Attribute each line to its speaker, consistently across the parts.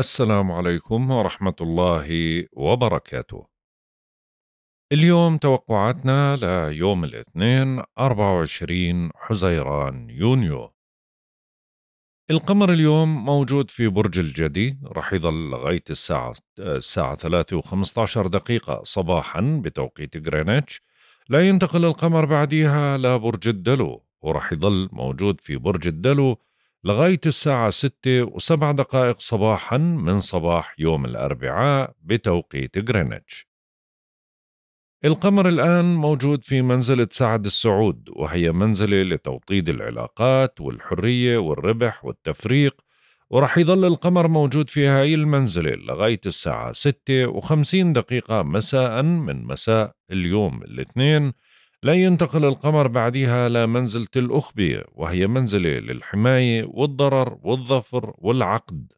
Speaker 1: السلام عليكم ورحمة الله وبركاته. اليوم توقعاتنا ليوم الاثنين 24 حزيران يونيو. القمر اليوم موجود في برج الجدي رح يظل لغاية الساعة الساعة 3 و 15 دقيقة صباحا بتوقيت غرينتش لا ينتقل القمر بعديها لبرج الدلو ورح يظل موجود في برج الدلو لغاية الساعة 6 و7 دقائق صباحا من صباح يوم الأربعاء بتوقيت غرينتش القمر الآن موجود في منزلة سعد السعود وهي منزلة لتوطيد العلاقات والحرية والربح والتفريق ورح يظل القمر موجود في هاي المنزلة لغاية الساعة 6 و50 دقيقة مساء من مساء اليوم الاثنين لا ينتقل القمر بعدها لمنزلة الأخبية وهي منزلة للحماية والضرر والظفر والعقد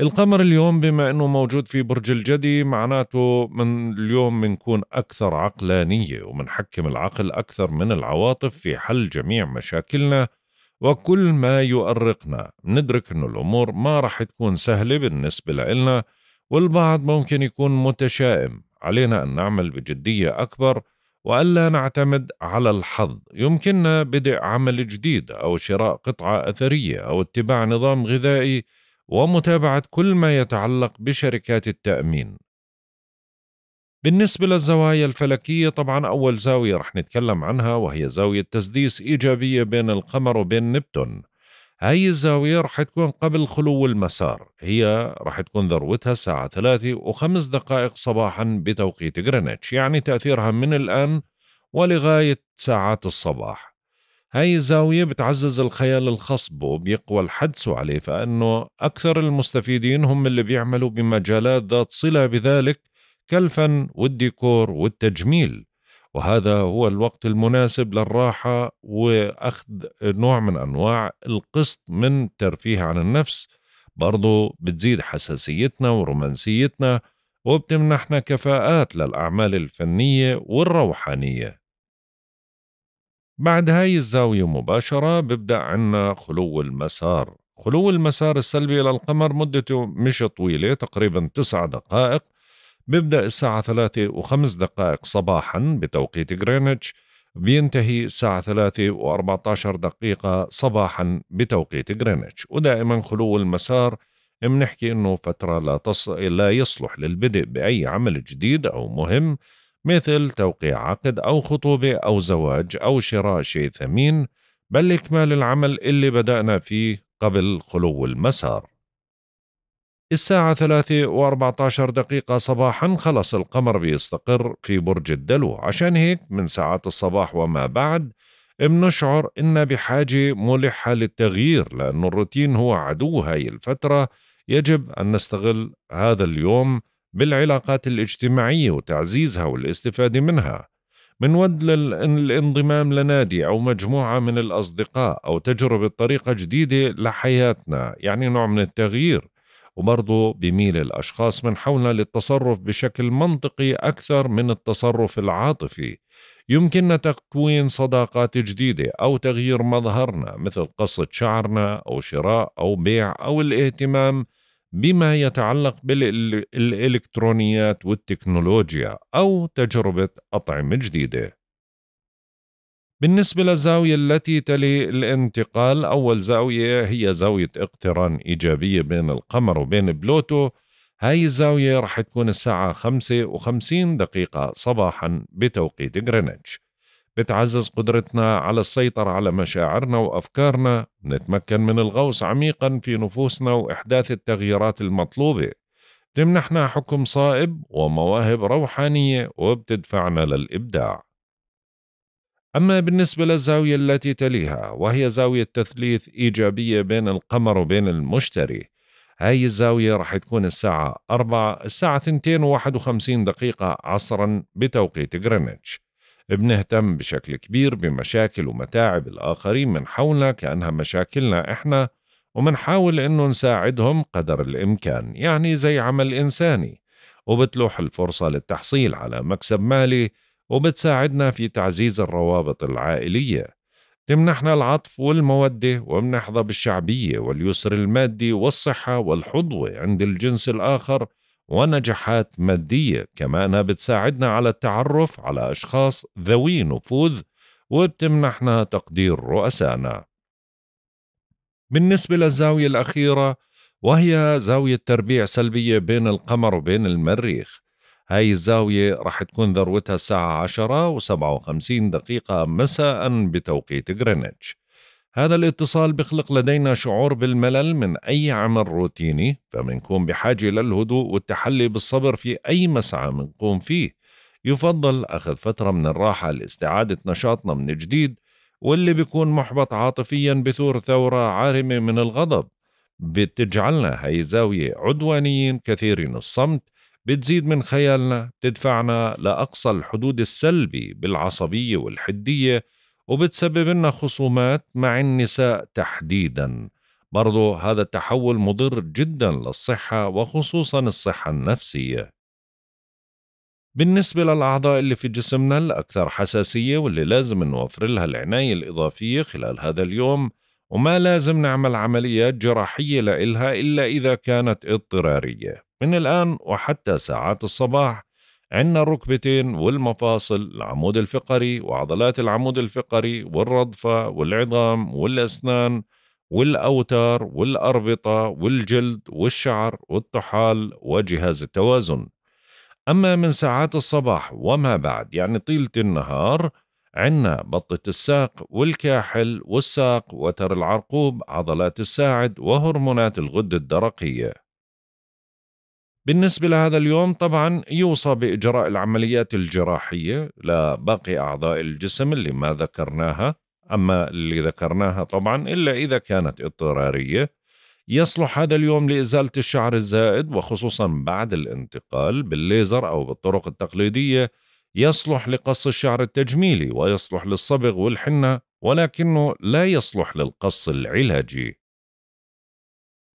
Speaker 1: القمر اليوم بما أنه موجود في برج الجدي معناته من اليوم بنكون أكثر عقلانية ومنحكم العقل أكثر من العواطف في حل جميع مشاكلنا وكل ما يؤرقنا ندرك أنه الأمور ما رح تكون سهلة بالنسبة لنا والبعض ممكن يكون متشائم علينا أن نعمل بجدية أكبر وألا نعتمد على الحظ يمكننا بدء عمل جديد أو شراء قطعة أثرية أو اتباع نظام غذائي ومتابعة كل ما يتعلق بشركات التأمين بالنسبة للزوايا الفلكية طبعا أول زاوية رح نتكلم عنها وهي زاوية تسديس إيجابية بين القمر وبين نبتون هاي الزاوية رح تكون قبل خلو المسار هي رح تكون ذروتها الساعة ثلاثة وخمس دقائق صباحا بتوقيت غرينتش يعني تأثيرها من الآن ولغاية ساعات الصباح هاي الزاوية بتعزز الخيال الخاص به بيقوى الحدس عليه فأنه أكثر المستفيدين هم اللي بيعملوا بمجالات ذات صلة بذلك كالفن والديكور والتجميل وهذا هو الوقت المناسب للراحة وأخذ نوع من أنواع القسط من ترفيه عن النفس برضو بتزيد حساسيتنا ورومانسيتنا وبتمنحنا كفاءات للأعمال الفنية والروحانية بعد هاي الزاوية مباشرة ببدأ عنا خلو المسار خلو المسار السلبي للقمر مدته مش طويلة تقريبا تسع دقائق بيبدأ الساعة ثلاثة وخمس دقائق صباحا بتوقيت غرينتش بينتهي الساعة ثلاثة وأربعة عشر دقيقة صباحا بتوقيت غرينتش ودائما خلو المسار بنحكي انه فترة لا, تص... لا يصلح للبدء بأي عمل جديد أو مهم مثل توقيع عقد أو خطوبة أو زواج أو شراء شيء ثمين بل إكمال العمل اللي بدأنا فيه قبل خلو المسار الساعة ثلاثة وأربعتاشر دقيقة صباحا خلص القمر بيستقر في برج الدلو عشان هيك من ساعات الصباح وما بعد بنشعر إن بحاجة ملحة للتغيير لأن الروتين هو عدو هاي الفترة يجب أن نستغل هذا اليوم بالعلاقات الاجتماعية وتعزيزها والاستفادة منها منود للانضمام لنادي أو مجموعة من الأصدقاء أو تجربة طريقة جديدة لحياتنا يعني نوع من التغيير وبرضه بميل الأشخاص من حولنا للتصرف بشكل منطقي أكثر من التصرف العاطفي يمكننا تكوين صداقات جديدة أو تغيير مظهرنا مثل قصة شعرنا أو شراء أو بيع أو الاهتمام بما يتعلق بالإلكترونيات والتكنولوجيا أو تجربة أطعمة جديدة بالنسبة للزاوية التي تلي الانتقال أول زاوية هي زاوية اقتران إيجابية بين القمر وبين بلوتو هاي الزاوية رح تكون الساعة خمسة وخمسين دقيقة صباحا بتوقيت غرينتش بتعزز قدرتنا على السيطرة على مشاعرنا وأفكارنا نتمكن من الغوص عميقا في نفوسنا وإحداث التغييرات المطلوبة تمنحنا حكم صائب ومواهب روحانية وبتدفعنا للإبداع أما بالنسبة للزاوية التي تليها وهي زاوية تثليث إيجابية بين القمر وبين المشتري هاي الزاوية راح تكون الساعة 4 الساعة 2 و51 دقيقة عصرا بتوقيت غرينتش بنهتم بشكل كبير بمشاكل ومتاعب الآخرين من حولنا كأنها مشاكلنا إحنا ومنحاول إنه نساعدهم قدر الإمكان يعني زي عمل إنساني وبتلوح الفرصة للتحصيل على مكسب مالي وبتساعدنا في تعزيز الروابط العائلية تمنحنا العطف والمودة ومنحظى بالشعبية واليسر المادي والصحة والحظوة عند الجنس الآخر ونجاحات مادية كمان بتساعدنا على التعرف على أشخاص ذوي نفوذ وبتمنحنا تقدير رؤسائنا بالنسبة للزاوية الأخيرة وهي زاوية تربيع سلبية بين القمر وبين المريخ هاي الزاوية راح تكون ذروتها الساعة 10 و57 دقيقة مساء بتوقيت غرينتش هذا الاتصال بخلق لدينا شعور بالملل من أي عمل روتيني فمنكون بحاجة للهدوء والتحلي بالصبر في أي مسعى منقوم فيه يفضل أخذ فترة من الراحة لاستعادة نشاطنا من جديد واللي بيكون محبط عاطفيا بثور ثورة عارمة من الغضب بتجعلنا هاي الزاوية عدوانيين كثيرين الصمت بتزيد من خيالنا بتدفعنا لأقصى الحدود السلبي بالعصبية والحدية وبتسبب لنا خصومات مع النساء تحديدا برضو هذا التحول مضر جدا للصحة وخصوصا الصحة النفسية بالنسبة للأعضاء اللي في جسمنا الأكثر حساسية واللي لازم نوفر لها العناية الإضافية خلال هذا اليوم وما لازم نعمل عمليات جراحية لإلها إلا إذا كانت اضطرارية من الآن وحتى ساعات الصباح عندنا الركبتين والمفاصل العمود الفقري وعضلات العمود الفقري والرضفة والعظام والأسنان والأوتار والأربطة والجلد والشعر والطحال وجهاز التوازن أما من ساعات الصباح وما بعد يعني طيلة النهار عنا بطة الساق والكاحل والساق وتر العرقوب عضلات الساعد وهرمونات الغدة الدرقية بالنسبة لهذا اليوم طبعا يوصى بإجراء العمليات الجراحية لباقي أعضاء الجسم اللي ما ذكرناها أما اللي ذكرناها طبعا إلا إذا كانت اضطرارية يصلح هذا اليوم لإزالة الشعر الزائد وخصوصا بعد الانتقال بالليزر أو بالطرق التقليدية يصلح لقص الشعر التجميلي ويصلح للصبغ والحنة ولكنه لا يصلح للقص العلاجي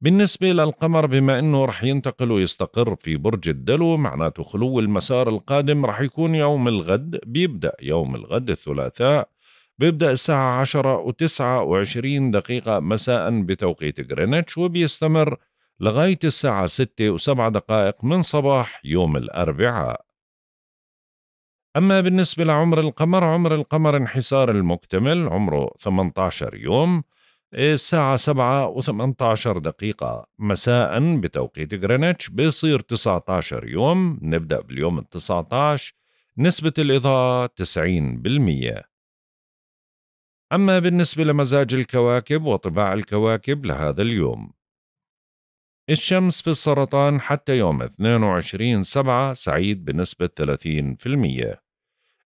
Speaker 1: بالنسبة للقمر بما أنه رح ينتقل ويستقر في برج الدلو معناته خلو المسار القادم رح يكون يوم الغد بيبدأ يوم الغد الثلاثاء بيبدأ الساعة عشرة وتسعة وعشرين دقيقة مساء بتوقيت غرينتش وبيستمر لغاية الساعة ستة وسبع دقائق من صباح يوم الأربعاء أما بالنسبة لعمر القمر عمر القمر انحسار المكتمل عمره 18 يوم الساعة سبعة و دقيقة مساء بتوقيت غرينتش بيصير تسعتاشر يوم نبدأ باليوم التسعتاش 19 نسبة الإضاءة بالمية أما بالنسبة لمزاج الكواكب وطباع الكواكب لهذا اليوم الشمس في السرطان حتى يوم 22 سبعة سعيد بنسبة 30%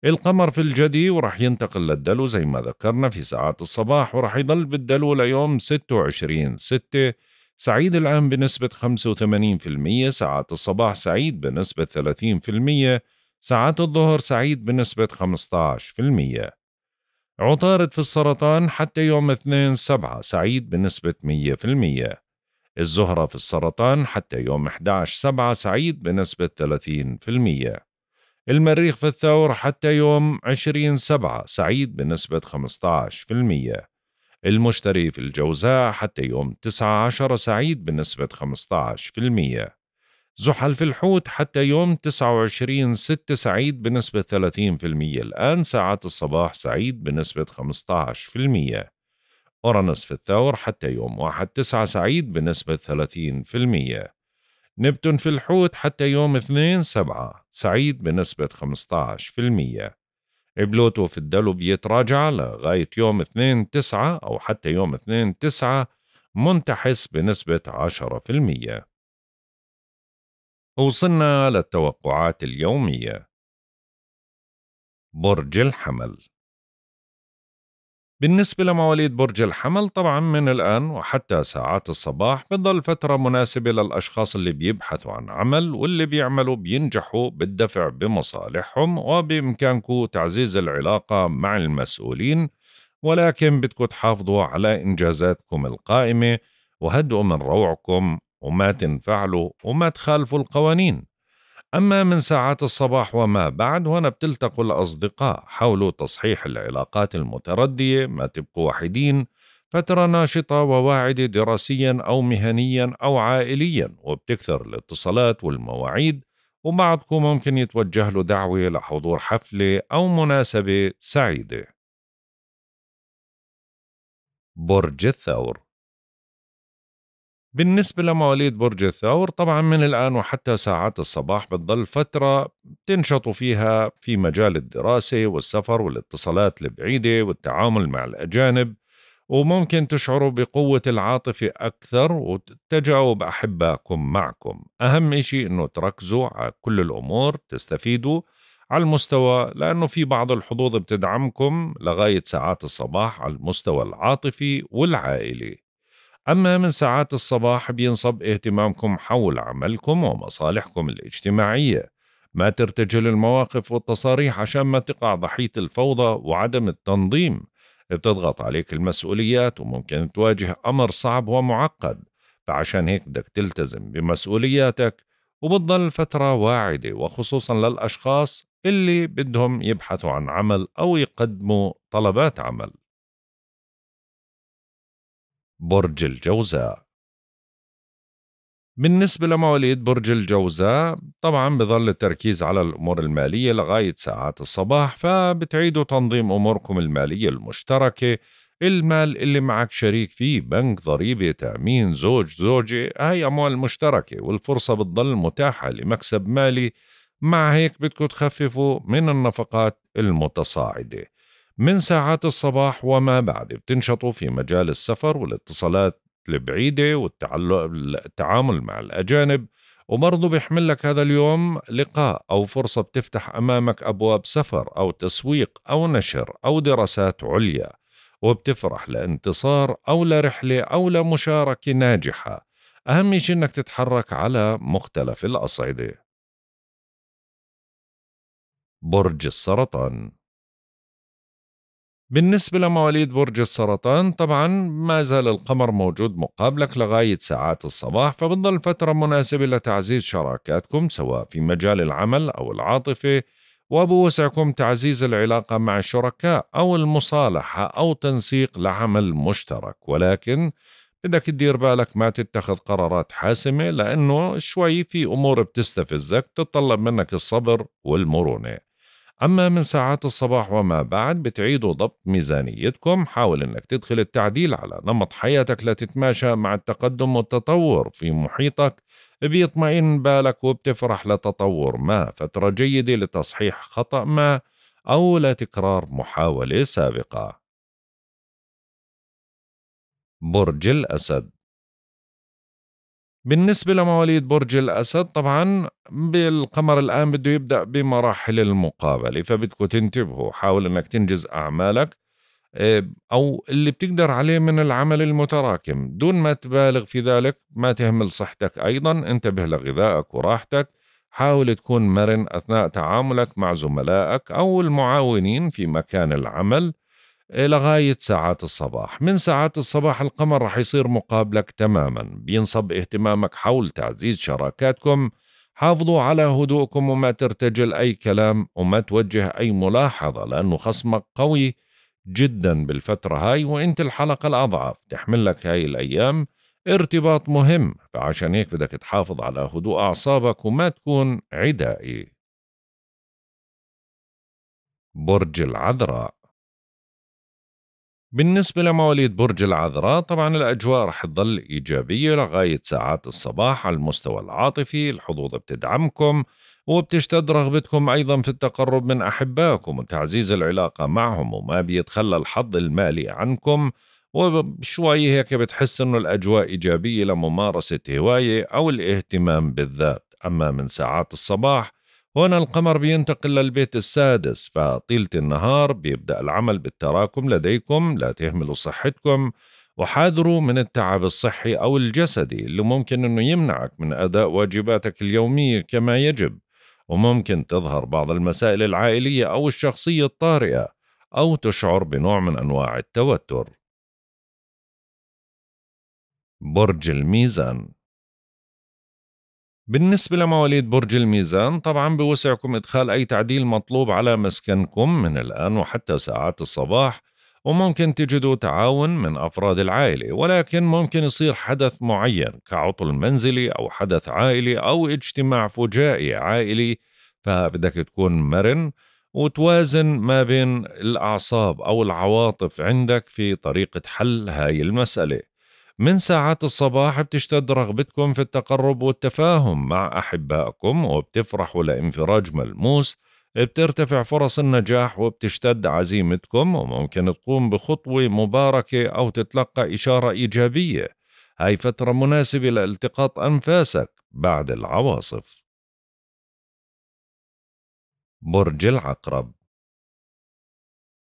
Speaker 1: القمر في الجدي وراح ينتقل للدلو زي ما ذكرنا في ساعات الصباح وراح يضل بالدلو ليوم 26 6 سعيد الآن بنسبة 85% ساعات الصباح سعيد بنسبة 30% ساعات الظهر سعيد بنسبة 15% عطارد في السرطان حتى يوم 2 7 سعيد بنسبة 100% الزهرة في السرطان حتى يوم 11 7 سعيد بنسبة 30% المريخ في الثور حتى يوم 20 سبعة سعيد بنسبة 15% المشتري في الجوزاء حتى يوم 19 سعيد بنسبة 15% زحل في الحوت حتى يوم 29 6 سعيد بنسبة 30% الآن ساعات الصباح سعيد بنسبة 15% أورانوس في الثور حتى يوم 1 9 سعيد بنسبة 30% نبتون في الحوت حتى يوم 2 سبعة سعيد بنسبة 15% بلوتو في الدلو بيتراجع لغاية يوم 2 تسعة أو حتى يوم 2 تسعة منتحس بنسبة 10% وصلنا للتوقعات اليومية برج الحمل بالنسبة لمواليد برج الحمل طبعا من الآن وحتى ساعات الصباح بتضل فترة مناسبة للأشخاص اللي بيبحثوا عن عمل واللي بيعملوا بينجحوا بالدفع بمصالحهم وبإمكانكم تعزيز العلاقة مع المسؤولين ولكن بدكم تحافظوا على إنجازاتكم القائمة وهدئوا من روعكم وما تنفعلوا وما تخالفوا القوانين أما من ساعات الصباح وما بعد هنا بتلتقوا الأصدقاء حاولوا تصحيح العلاقات المتردية ما تبقوا وحيدين فترة ناشطة وواعدة دراسيا أو مهنيا أو عائليا وبتكثر الاتصالات والمواعيد وبعضكم ممكن يتوجه له دعوة لحضور حفلة أو مناسبة سعيدة
Speaker 2: برج الثور
Speaker 1: بالنسبة لمواليد برج الثور طبعا من الآن وحتى ساعات الصباح بتضل فترة تنشطوا فيها في مجال الدراسة والسفر والاتصالات البعيدة والتعامل مع الأجانب وممكن تشعروا بقوة العاطفة أكثر وتجاوب أحبائكم معكم أهم إشي أنه تركزوا على كل الأمور تستفيدوا على المستوى لأنه في بعض الحظوظ بتدعمكم لغاية ساعات الصباح على المستوى العاطفي والعائلي أما من ساعات الصباح بينصب اهتمامكم حول عملكم ومصالحكم الاجتماعية ما ترتجل المواقف والتصاريح عشان ما تقع ضحية الفوضى وعدم التنظيم بتضغط عليك المسؤوليات وممكن تواجه أمر صعب ومعقد فعشان هيك بدك تلتزم بمسؤولياتك وبتضل فترة واعدة وخصوصا للأشخاص اللي بدهم يبحثوا عن عمل أو يقدموا طلبات عمل
Speaker 2: برج الجوزاء
Speaker 1: بالنسبة لمواليد برج الجوزاء طبعا بظل التركيز على الأمور المالية لغاية ساعات الصباح فبتعيدوا تنظيم أموركم المالية المشتركة المال اللي معك شريك فيه بنك ضريبة تأمين زوج زوجة هاي أموال مشتركة والفرصة بتضل متاحة لمكسب مالي مع هيك بدكم تخففوا من النفقات المتصاعدة من ساعات الصباح وما بعد بتنشطوا في مجال السفر والاتصالات البعيدة والتعامل مع الأجانب وبرضه بيحمل لك هذا اليوم لقاء أو فرصة بتفتح أمامك أبواب سفر أو تسويق أو نشر أو دراسات عليا وبتفرح لانتصار أو لرحلة أو لمشاركة ناجحة أهم شيء إنك تتحرك على مختلف الأصعدة برج السرطان بالنسبة لمواليد برج السرطان طبعا ما زال القمر موجود مقابلك لغاية ساعات الصباح فبتظل فترة مناسبة لتعزيز شراكاتكم سواء في مجال العمل أو العاطفة وبوسعكم تعزيز العلاقة مع الشركاء أو المصالحة أو تنسيق لعمل مشترك ولكن بدك تدير بالك ما تتخذ قرارات حاسمة لأنه شوي في أمور بتستفزك تتطلب منك الصبر والمرونة أما من ساعات الصباح وما بعد بتعيدوا ضبط ميزانيتكم حاول أنك تدخل التعديل على نمط حياتك لتتماشى مع التقدم والتطور في محيطك بيطمئن بالك وبتفرح لتطور ما فترة جيدة لتصحيح خطأ ما أو لتكرار محاولة سابقة
Speaker 2: برج الأسد
Speaker 1: بالنسبة لمواليد برج الأسد طبعا بالقمر الآن بده يبدأ بمراحل المقابلة فبدكم تنتبهوا حاول أنك تنجز أعمالك آه، أو اللي بتقدر عليه من العمل المتراكم دون ما تبالغ في ذلك ما تهمل صحتك أيضا انتبه لغذائك وراحتك حاول تكون مرن أثناء تعاملك مع زملائك أو المعاونين في مكان العمل لغاية ساعات الصباح من ساعات الصباح القمر رح يصير مقابلك تماما بينصب اهتمامك حول تعزيز شراكاتكم حافظوا على هدوءكم وما ترتجل أي كلام وما توجه أي ملاحظة لأنه خصمك قوي جدا بالفترة هاي وانت الحلقة الأضعف تحمل لك هاي الأيام ارتباط مهم فعشان هيك بدك تحافظ على هدوء أعصابك وما تكون عدائي
Speaker 2: برج العذراء
Speaker 1: بالنسبة لمواليد برج العذراء طبعا الأجواء رح تظل إيجابية لغاية ساعات الصباح على المستوى العاطفي الحظوظ بتدعمكم وبتشتد رغبتكم أيضا في التقرب من أحبائكم وتعزيز العلاقة معهم وما بيتخلى الحظ المالي عنكم وشوي هيك بتحس انه الاجواء ايجابيه لممارسه هوايه او الاهتمام بالذات، اما من ساعات الصباح هنا القمر بينتقل للبيت السادس فطيلة النهار بيبدأ العمل بالتراكم لديكم لا تهملوا صحتكم وحاذروا من التعب الصحي أو الجسدي اللي ممكن أنه يمنعك من أداء واجباتك اليومية كما يجب وممكن تظهر بعض المسائل العائلية أو الشخصية الطارئة أو تشعر بنوع من أنواع التوتر برج
Speaker 2: الميزان
Speaker 1: بالنسبة لمواليد برج الميزان طبعا بوسعكم إدخال أي تعديل مطلوب على مسكنكم من الآن وحتى ساعات الصباح وممكن تجدوا تعاون من أفراد العائلة ولكن ممكن يصير حدث معين كعطل منزلي أو حدث عائلي أو اجتماع فجائي عائلي فبدك تكون مرن وتوازن ما بين الأعصاب أو العواطف عندك في طريقة حل هاي المسألة من ساعات الصباح بتشتد رغبتكم في التقرب والتفاهم مع أحبائكم وبتفرحوا لانفراج ملموس بترتفع فرص النجاح وبتشتد عزيمتكم وممكن تقوم بخطوة مباركة أو تتلقى إشارة إيجابية هاي فترة مناسبة لالتقاط أنفاسك بعد العواصف برج العقرب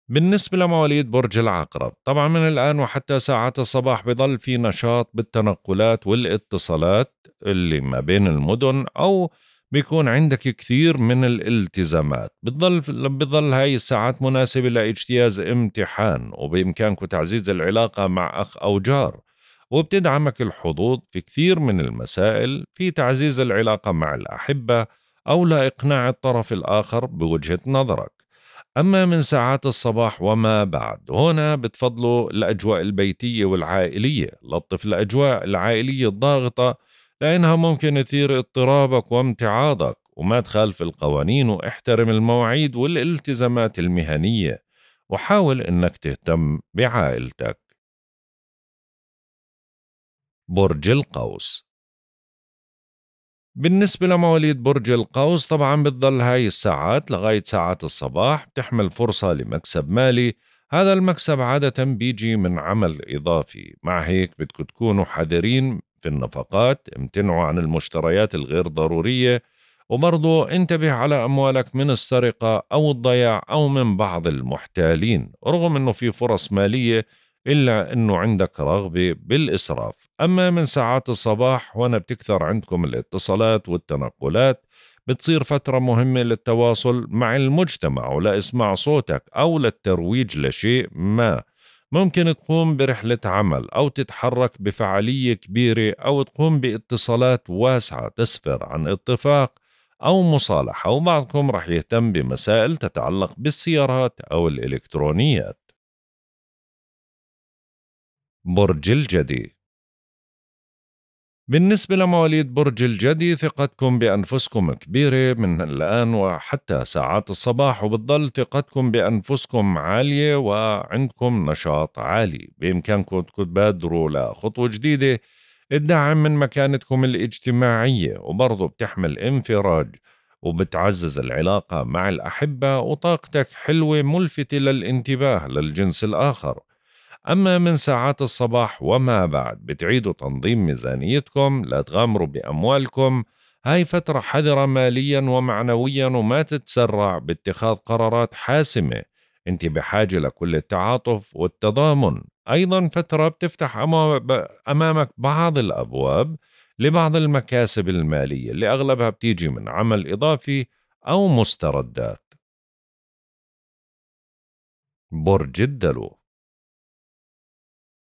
Speaker 1: بالنسبة لمواليد برج العقرب طبعا من الآن وحتى ساعات الصباح بضل في نشاط بالتنقلات والاتصالات اللي ما بين المدن أو بيكون عندك كثير من الالتزامات بتضل بتضل هاي الساعات مناسبة لاجتياز امتحان وبإمكانك تعزيز العلاقة مع أخ أو جار وبتدعمك الحظوظ في كثير من المسائل في تعزيز العلاقة مع الأحبة أو لإقناع الطرف الآخر بوجهة نظرك أما من ساعات الصباح وما بعد هنا بتفضلوا الأجواء البيتية والعائلية لطف الأجواء العائلية الضاغطة لأنها ممكن تثير اضطرابك وامتعاضك وما تخالف القوانين واحترم المواعيد والالتزامات المهنية وحاول أنك تهتم بعائلتك برج القوس بالنسبة لمواليد برج القوس طبعا بتضل هاي الساعات لغاية ساعات الصباح بتحمل فرصة لمكسب مالي هذا المكسب عادة بيجي من عمل إضافي مع هيك بدكم تكونوا حذرين في النفقات امتنعوا عن المشتريات الغير ضرورية وبرضو انتبه على أموالك من السرقة أو الضياع أو من بعض المحتالين رغم أنه في فرص مالية إلا أنه عندك رغبة بالإسراف أما من ساعات الصباح وأنا بتكثر عندكم الاتصالات والتنقلات بتصير فترة مهمة للتواصل مع المجتمع ولإسماع صوتك أو للترويج لشيء ما ممكن تقوم برحلة عمل أو تتحرك بفعالية كبيرة أو تقوم باتصالات واسعة تسفر عن اتفاق أو مصالحة وبعضكم رح يهتم بمسائل تتعلق بالسيارات أو الإلكترونيات
Speaker 2: برج الجدي
Speaker 1: بالنسبة لمواليد برج الجدي ثقتكم بأنفسكم كبيرة من الآن وحتى ساعات الصباح وبتضل ثقتكم بأنفسكم عالية وعندكم نشاط عالي بإمكانكم تبادروا لخطوة جديدة الدعم من مكانتكم الاجتماعية وبرضه بتحمل انفراج وبتعزز العلاقة مع الأحبة وطاقتك حلوة ملفتة للانتباه للجنس الآخر أما من ساعات الصباح وما بعد بتعيدوا تنظيم ميزانيتكم لا تغامروا بأموالكم هاي فترة حذرة ماليا ومعنويا وما تتسرع باتخاذ قرارات حاسمة أنت بحاجة لكل التعاطف والتضامن أيضا فترة بتفتح أمامك بعض الأبواب لبعض المكاسب المالية اللي أغلبها بتيجي من عمل إضافي أو مستردات برج الدلو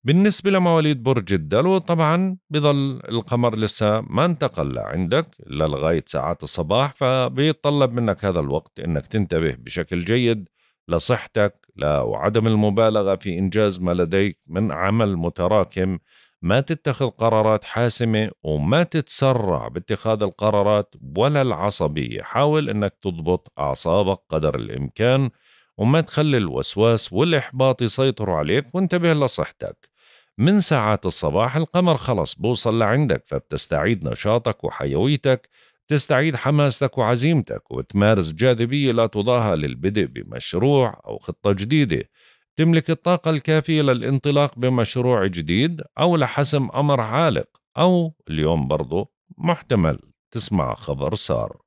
Speaker 1: بالنسبة لمواليد برج الدلو طبعا بضل القمر لسه ما انتقل لعندك لغاية ساعات الصباح فبيتطلب منك هذا الوقت انك تنتبه بشكل جيد لصحتك وعدم المبالغة في إنجاز ما لديك من عمل متراكم ما تتخذ قرارات حاسمة وما تتسرع باتخاذ القرارات ولا العصبية حاول أنك تضبط أعصابك قدر الإمكان وما تخلي الوسواس والإحباط يسيطروا عليك وانتبه لصحتك من ساعات الصباح القمر خلص بوصل لعندك فبتستعيد نشاطك وحيويتك تستعيد حماستك وعزيمتك وتمارس جاذبية لا تضاهى للبدء بمشروع أو خطة جديدة تملك الطاقة الكافية للانطلاق بمشروع جديد أو لحسم أمر عالق أو اليوم برضو محتمل تسمع خبر صار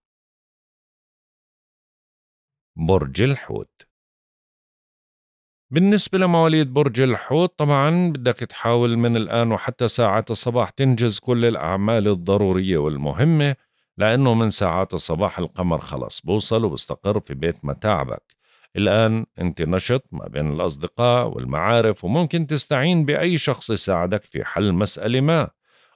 Speaker 1: برج الحوت بالنسبة لمواليد برج الحوت طبعا بدك تحاول من الآن وحتى ساعات الصباح تنجز كل الأعمال الضرورية والمهمة لأنه من ساعات الصباح القمر خلص بوصل وبستقر في بيت متاعبك الآن أنت نشط ما بين الأصدقاء والمعارف وممكن تستعين بأي شخص يساعدك في حل مسألة ما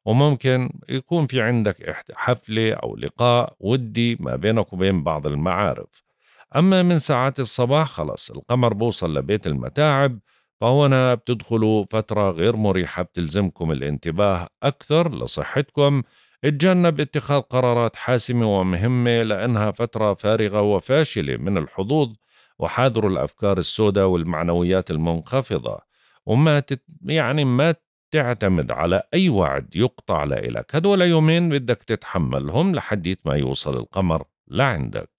Speaker 1: وممكن يكون في عندك حفلة أو لقاء ودي ما بينك وبين بعض المعارف أما من ساعات الصباح خلص القمر بوصل لبيت المتاعب فهنا بتدخلوا فترة غير مريحة بتلزمكم الانتباه أكثر لصحتكم اتجنب اتخاذ قرارات حاسمة ومهمة لأنها فترة فارغة وفاشلة من الحظوظ وحاذروا الأفكار السوداء والمعنويات المنخفضة وما تت يعني ما تعتمد على أي وعد يقطع لإلك هدول يومين بدك تتحملهم لحديت ما يوصل القمر لعندك